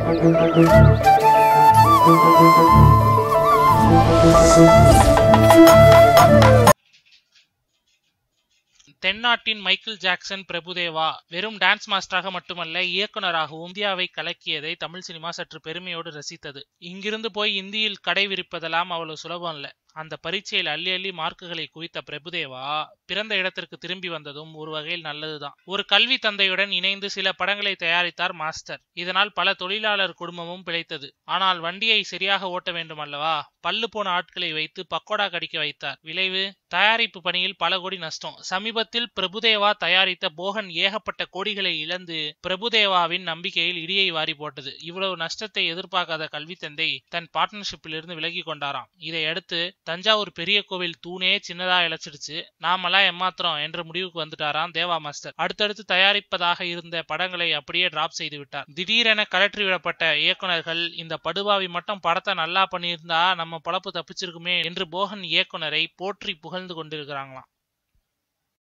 தென்னாட்டின் Michael Jackson Prabhudeva வெறும் dance மாஸ்டராக மட்டுமல்ல இயக்குனராகவும் இந்தியாவை கலக்கியதை தமிழ் சினிமா சற்று பெருமையோடு ரசித்தது இங்கிருந்து போய் இந்தியில் கடை விரிப்பதெல்லாம் அவ்வளவு சுலபம் இல்லை அந்த பரீட்சையில் அள்ளி அள்ளி மார்க்குகளை குவித்த பிரபுதேவா பிறந்த இடத்திற்கு திரும்பி வந்ததும் ஒரு வகையில் நல்லதுதான் ஒரு கல்வி தந்தையுடன் இணைந்து சில படங்களை தயாரித்தார் மாஸ்டர் இதனால் பல தொழிலாளர் குடும்பமும் பிழைத்தது ஆனால் வண்டியை சரியாக ஓட்ட வேண்டும் அல்லவா பல்லு போன ஆட்களை வைத்து பக்கோடா கடிக்க வைத்தார் விளைவு தயாரிப்பு பணியில் பல கோடி நஷ்டம் சமீபத்தில் பிரபுதேவா தயாரித்த போகன் ஏகப்பட்ட கோடிகளை இழந்து பிரபுதேவாவின் நம்பிக்கையில் இடியை வாரி போட்டது இவ்வளவு நஷ்டத்தை எதிர்பார்க்காத கல்வி தந்தை தன் பார்ட்னர்ஷிப்பிலிருந்து விலகி கொண்டாராம் இதையடுத்து தஞ்சாவூர் பெரிய கோவில் தூணே சின்னதா இழைச்சிடுச்சு நாமெல்லாம் எம்மாத்திரம் என்ற முடிவுக்கு வந்துட்டாராம் தேவா மாஸ்டர் அடுத்தடுத்து தயாரிப்பதாக இருந்த படங்களை அப்படியே டிராப் செய்து விட்டார் திடீரென கலற்றி விடப்பட்ட இயக்குநர்கள் இந்த படுபாவி மட்டும் படத்தை நல்லா பண்ணியிருந்தா நம்ம பழப்பு தப்பிச்சிருக்குமே என்று போகன் இயக்குனரை போற்றி புகழ்ந்து கொண்டிருக்கிறாங்களாம்